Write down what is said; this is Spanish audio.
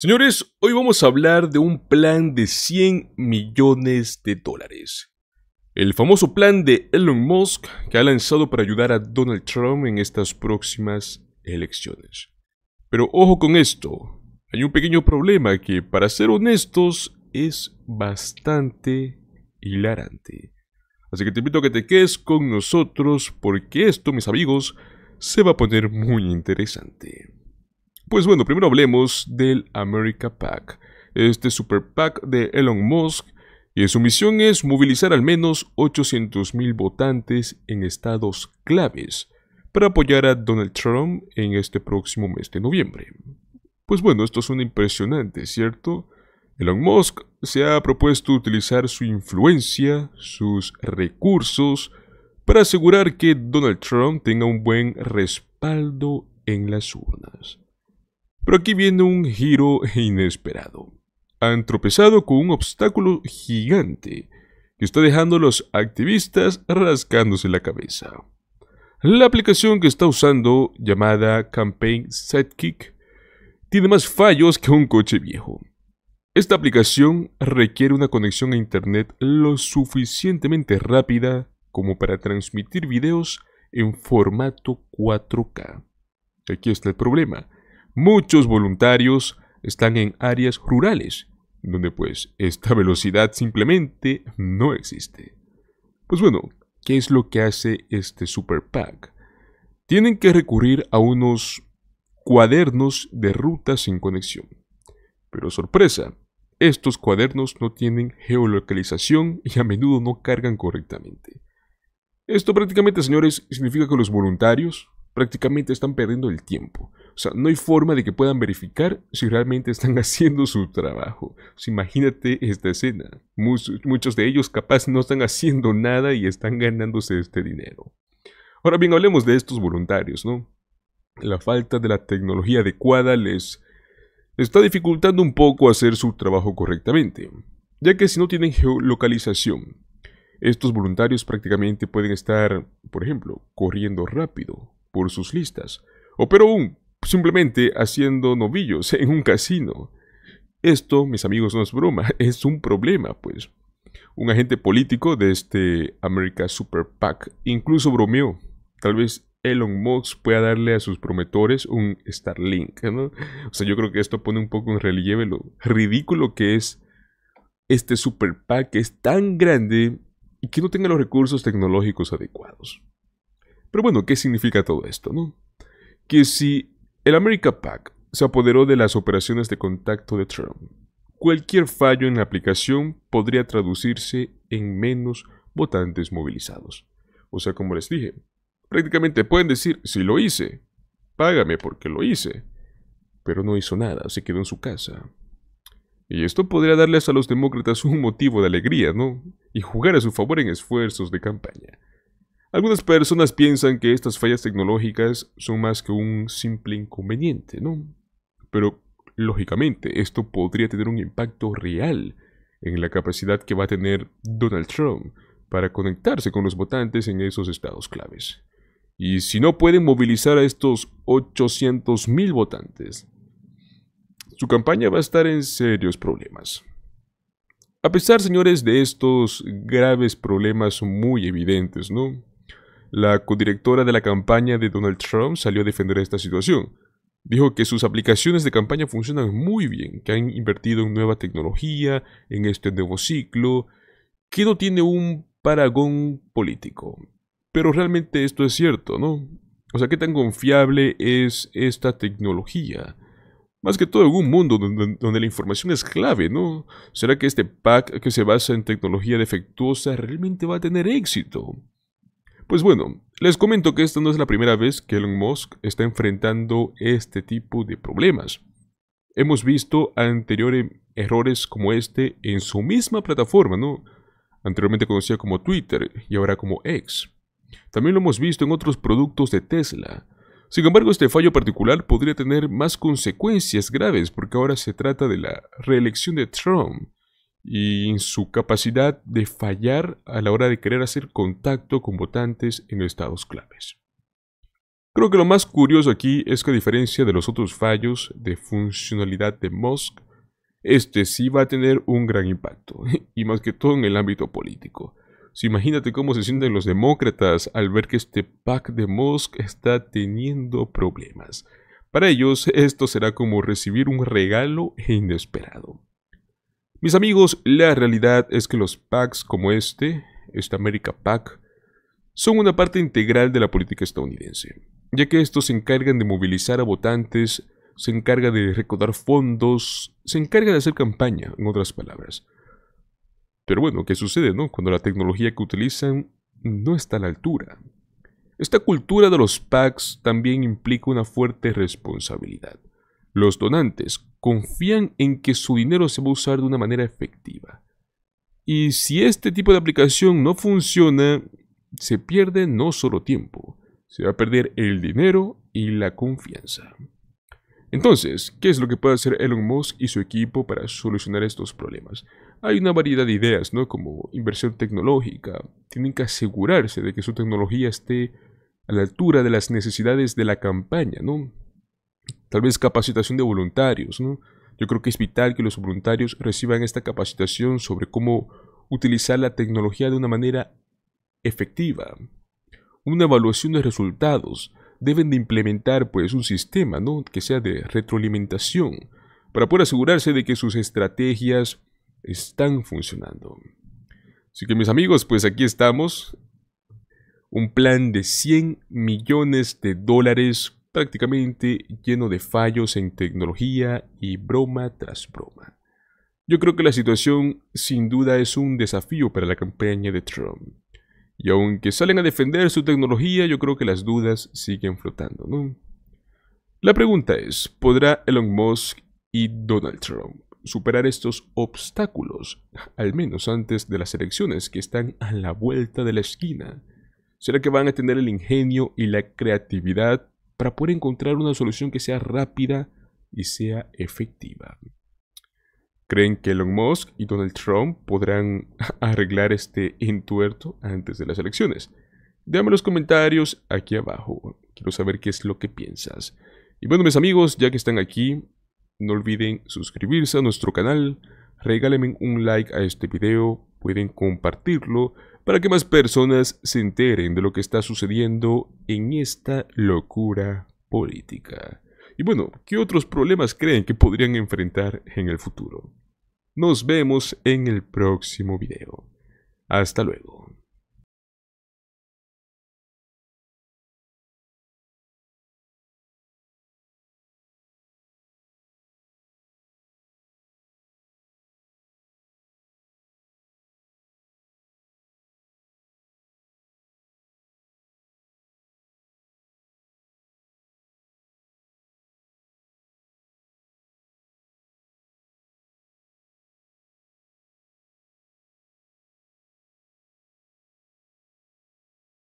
Señores, hoy vamos a hablar de un plan de 100 millones de dólares. El famoso plan de Elon Musk que ha lanzado para ayudar a Donald Trump en estas próximas elecciones. Pero ojo con esto, hay un pequeño problema que, para ser honestos, es bastante hilarante. Así que te invito a que te quedes con nosotros porque esto, mis amigos, se va a poner muy interesante. Pues bueno, primero hablemos del America Pack, este super pack de Elon Musk, y su misión es movilizar al menos 800.000 votantes en estados claves para apoyar a Donald Trump en este próximo mes de noviembre. Pues bueno, esto suena impresionante, ¿cierto? Elon Musk se ha propuesto utilizar su influencia, sus recursos, para asegurar que Donald Trump tenga un buen respaldo en las urnas. Pero aquí viene un giro inesperado. Han tropezado con un obstáculo gigante que está dejando a los activistas rascándose la cabeza. La aplicación que está usando, llamada Campaign Sidekick, tiene más fallos que un coche viejo. Esta aplicación requiere una conexión a Internet lo suficientemente rápida como para transmitir videos en formato 4K. Aquí está el problema. Muchos voluntarios están en áreas rurales, donde pues esta velocidad simplemente no existe. Pues bueno, ¿qué es lo que hace este superpack? Tienen que recurrir a unos cuadernos de ruta sin conexión. Pero sorpresa, estos cuadernos no tienen geolocalización y a menudo no cargan correctamente. Esto prácticamente, señores, significa que los voluntarios prácticamente están perdiendo el tiempo. O sea, no hay forma de que puedan verificar si realmente están haciendo su trabajo. imagínate esta escena. muchos de ellos capaz no están haciendo nada y están ganándose este dinero. Ahora bien, hablemos de estos voluntarios, ¿no? La falta de la tecnología adecuada les está dificultando un poco hacer su trabajo correctamente, ya que si no tienen geolocalización, estos voluntarios prácticamente pueden estar, por ejemplo, corriendo rápido, por sus listas, o pero aún simplemente haciendo novillos en un casino. Esto, mis amigos, no es broma, es un problema, pues. Un agente político de este America Super Pack incluso bromeó. Tal vez Elon Musk pueda darle a sus prometores un Starlink, O sea, yo creo que esto pone un poco en relieve lo ridículo que es este Super Pack que es tan grande y que no tenga los recursos tecnológicos adecuados. Pero bueno, ¿qué significa todo esto? No? Que si el America Pack se apoderó de las operaciones de contacto de Trump, cualquier fallo en la aplicación podría traducirse en menos votantes movilizados. O sea, como les dije, prácticamente pueden decir, si lo hice, págame porque lo hice. Pero no hizo nada, se quedó en su casa. Y esto podría darles a los demócratas un motivo de alegría, ¿no? Y jugar a su favor en esfuerzos de campaña. Algunas personas piensan que estas fallas tecnológicas son más que un simple inconveniente, ¿no? Pero, lógicamente, esto podría tener un impacto real en la capacidad que va a tener Donald Trump para conectarse con los votantes en esos estados claves. Y si no pueden movilizar a estos 800.000 votantes, su campaña va a estar en serios problemas. A pesar, señores, de estos graves problemas muy evidentes, ¿no? La codirectora de la campaña de Donald Trump salió a defender esta situación. Dijo que sus aplicaciones de campaña funcionan muy bien, que han invertido en nueva tecnología, en este nuevo ciclo, que no tiene un paragón político. Pero realmente esto es cierto, ¿no? O sea, ¿qué tan confiable es esta tecnología? Más que todo en un mundo donde, donde, la información es clave, ¿no? ¿Será que este pack que se basa en tecnología defectuosa realmente va a tener éxito? Pues bueno, les comento que esta no es la primera vez que Elon Musk está enfrentando este tipo de problemas. Hemos visto anteriores em, errores como este en su misma plataforma, ¿no? Anteriormente conocida como Twitter y ahora como X. También lo hemos visto en otros productos de Tesla. Sin embargo, este fallo particular podría tener más consecuencias graves porque ahora se trata de la reelección de Trump y en su capacidad de fallar a la hora de querer hacer contacto con votantes en estados claves. Creo que lo más curioso aquí es que a diferencia de los otros fallos de funcionalidad de Musk, este sí va a tener un gran impacto, y más que todo en el ámbito político. Si imagínate cómo se sienten los demócratas al ver que este pack de Musk está teniendo problemas. Para ellos, esto será como recibir un regalo inesperado. Mis amigos, la realidad es que los PACs como este, este America PAC, son una parte integral de la política estadounidense, ya que estos se encargan de movilizar a votantes, se encargan de recaudar fondos, se encargan de hacer campaña, en otras palabras. Pero bueno, ¿qué sucede, no? Cuando la tecnología que utilizan no está a la altura. Esta cultura de los PACs también implica una fuerte responsabilidad. Los donantes confían en que su dinero se va a usar de una manera efectiva. Y si este tipo de aplicación no funciona, se pierde no solo tiempo, se va a perder el dinero y la confianza. Entonces, ¿qué es lo que puede hacer Elon Musk y su equipo para solucionar estos problemas? Hay una variedad de ideas, ¿no? Como inversión tecnológica. Tienen que asegurarse de que su tecnología esté a la altura de las necesidades de la campaña, ¿no? tal vez capacitación de voluntarios, ¿no? Yo creo que es vital que los voluntarios reciban esta capacitación sobre cómo utilizar la tecnología de una manera efectiva. Una evaluación de resultados. Deben de implementar pues un sistema, que sea de retroalimentación para poder asegurarse de que sus estrategias están funcionando. Así que mis amigos, pues aquí estamos. Un plan de 100 millones de dólares prácticamente lleno de fallos en tecnología y broma tras broma. Yo creo que la situación sin duda es un desafío para la campaña de Trump. Y aunque salen a defender su tecnología, yo creo que las dudas siguen flotando, ¿no? La pregunta es, ¿podrá Elon Musk y Donald Trump superar estos obstáculos, al menos antes de las elecciones que están a la vuelta de la esquina? ¿Será que van a tener el ingenio y la creatividad para poder encontrar una solución que sea rápida y sea efectiva. ¿Creen que Elon Musk y Donald Trump podrán arreglar este entuerto antes de las elecciones? Déjame los comentarios aquí abajo. Quiero saber qué es lo que piensas. Y bueno, mis amigos, ya que están aquí, no olviden suscribirse a nuestro canal, regálenme un like a este video, pueden compartirlo para que más personas se enteren de lo que está sucediendo en esta locura política. Y bueno, ¿qué otros problemas creen que podrían enfrentar en el futuro? Nos vemos en el próximo video. Hasta luego.